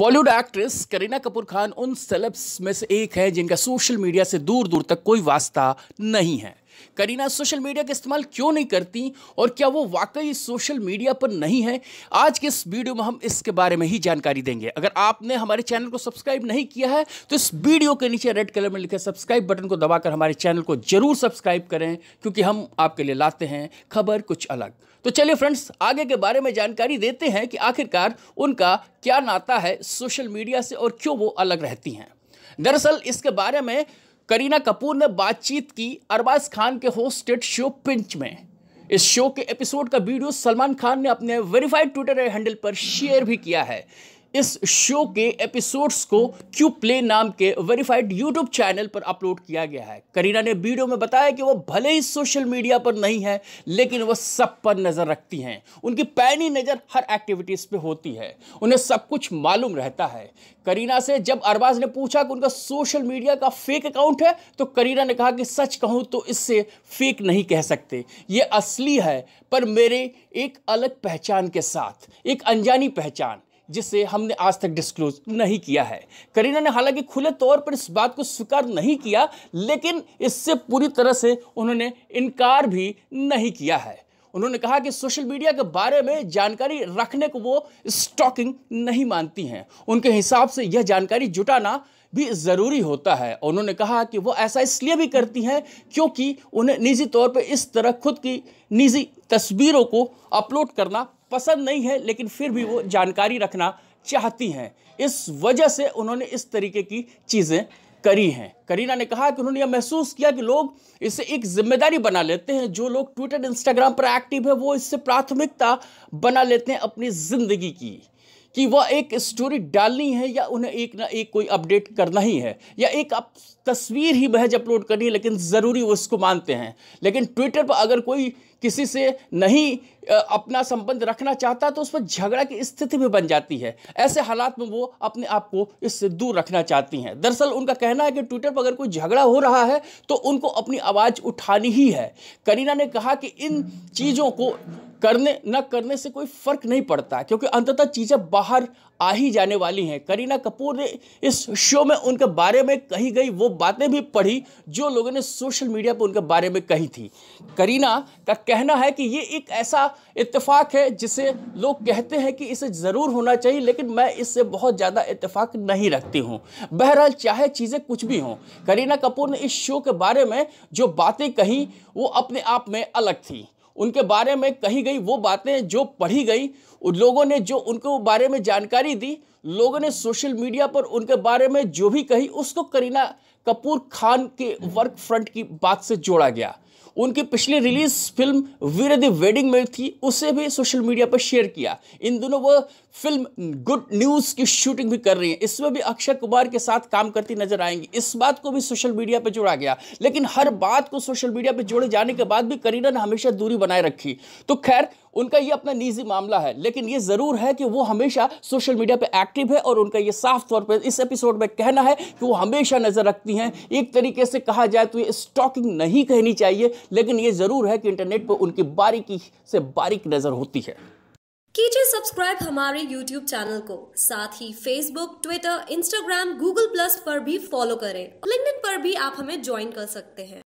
Bollywood actress Kareena Kapoor Khan उन celebs में से एक हैं जिनका सोशल मीडिया से दूर दूर तक कोई वास्ता नहीं है करीना सोशल मीडिया का इस्तेमाल क्यों नहीं करती और क्या वो वाकई सोशल मीडिया पर नहीं है आज के इस वीडियो में हम इसके बारे में ही जानकारी देंगे अगर आपने हमारे चैनल को सब्सक्राइब नहीं किया है तो इस वीडियो के नीचे रेड कलर में लिखे सब्सक्राइब बटन को दबाकर हमारे चैनल को जरूर सब्सक्राइब करें क्योंकि हम आपके लिए लाते हैं खबर कुछ अलग तो चलिए फ्रेंड्स आगे के बारे में जानकारी देते हैं कि आखिरकार उनका क्या नाता है सोशल मीडिया से और क्यों वो अलग रहती हैं दरअसल इसके बारे में करीना कपूर ने बातचीत की अरबाज खान के होस्टेड शो पिंच में इस शो के एपिसोड का वीडियो सलमान खान ने अपने वेरीफाइड ट्विटर हैंडल पर शेयर भी किया है इस शो के एपिसोड्स को क्यू प्ले नाम के वेरीफाइड यूट्यूब चैनल पर अपलोड किया गया है करीना ने वीडियो में बताया कि वो भले ही सोशल मीडिया पर नहीं है लेकिन वो सब पर नज़र रखती हैं उनकी पैनी नज़र हर एक्टिविटीज़ पे होती है उन्हें सब कुछ मालूम रहता है करीना से जब अरबाज ने पूछा कि उनका सोशल मीडिया का फेक अकाउंट है तो करीना ने कहा कि सच कहूँ तो इससे फेक नहीं कह सकते ये असली है पर मेरे एक अलग पहचान के साथ एक अनजानी पहचान जिसे हमने आज तक डिस्क्लोज नहीं किया है करीना ने हालांकि खुले तौर पर इस बात को स्वीकार नहीं किया लेकिन इससे पूरी तरह से उन्होंने इनकार भी नहीं किया है उन्होंने कहा कि सोशल मीडिया के बारे में जानकारी रखने को वो स्टॉकिंग नहीं मानती हैं उनके हिसाब से यह जानकारी जुटाना भी ज़रूरी होता है उन्होंने कहा कि वो ऐसा इसलिए भी करती हैं क्योंकि उन्हें निजी तौर पर इस तरह खुद की निजी तस्वीरों को अपलोड करना पसंद नहीं है लेकिन फिर भी वो जानकारी रखना चाहती हैं इस वजह से उन्होंने इस तरीके की चीज़ें करी हैं करीना ने कहा कि उन्होंने यह महसूस किया कि लोग इसे एक जिम्मेदारी बना लेते हैं जो लोग ट्विटर इंस्टाग्राम पर एक्टिव है वो इससे प्राथमिकता बना लेते हैं अपनी ज़िंदगी की कि वह एक स्टोरी डालनी है या उन्हें एक ना एक कोई अपडेट करना ही है या एक अप तस्वीर ही बहज अपलोड करनी है लेकिन ज़रूरी वो इसको मानते हैं लेकिन ट्विटर पर अगर कोई किसी से नहीं अपना संबंध रखना चाहता तो उस पर झगड़ा की स्थिति भी बन जाती है ऐसे हालात में वो अपने आप को इससे दूर रखना चाहती हैं दरअसल उनका कहना है कि ट्विटर पर अगर कोई झगड़ा हो रहा है तो उनको अपनी आवाज़ उठानी ही है करीना ने कहा कि इन चीज़ों को करने न करने से कोई फ़र्क नहीं पड़ता क्योंकि अंततः चीज़ें बाहर आ ही जाने वाली हैं करीना कपूर ने इस शो में उनके बारे में कही गई वो बातें भी पढ़ी जो लोगों ने सोशल मीडिया पर उनके बारे में कही थी करीना का कहना है कि ये एक ऐसा इत्तेफाक है जिसे लोग कहते हैं कि इसे ज़रूर होना चाहिए लेकिन मैं इससे बहुत ज़्यादा इत्तेफाक नहीं रखती हूँ बहरहाल चाहे चीज़ें कुछ भी हों करीना कपूर ने इस शो के बारे में जो बातें कही वो अपने आप में अलग थी उनके बारे में कही गई वो बातें जो पढ़ी गई उन लोगों ने जो उनको बारे में जानकारी दी लोगों ने सोशल मीडिया पर उनके बारे में जो भी कही उसको करीना कपूर खान के वर्क फ्रंट की बात से जोड़ा गया उनकी पिछली release film Veere Di wedding में थी उसे भी सोशल मीडिया पर शेयर किया इन दोनों वह फिल्म गुड न्यूज़ की शूटिंग भी कर रही है इसमें भी अक्षय कुमार के साथ काम करती नजर आएंगी इस बात को भी सोशल मीडिया पर जोड़ा गया लेकिन हर बात को सोशल मीडिया पर जोड़े जाने के बाद भी करीना ने हमेशा दूरी बनाए रखी तो खैर उनका ये अपना निजी मामला है लेकिन ये ज़रूर है कि वो हमेशा सोशल मीडिया पे एक्टिव है और उनका ये साफ तौर पर इस एपिसोड में कहना है कि वो हमेशा नज़र रखती हैं एक तरीके से कहा जाए तो ये स्टॉकिंग नहीं कहनी चाहिए लेकिन ये ज़रूर है कि इंटरनेट पर उनकी बारीकी से बारीक नज़र होती है कीजिए सब्सक्राइब हमारे YouTube चैनल को साथ ही Facebook, Twitter, Instagram, Google Plus पर भी फॉलो करें लिंक पर भी आप हमें ज्वाइन कर सकते हैं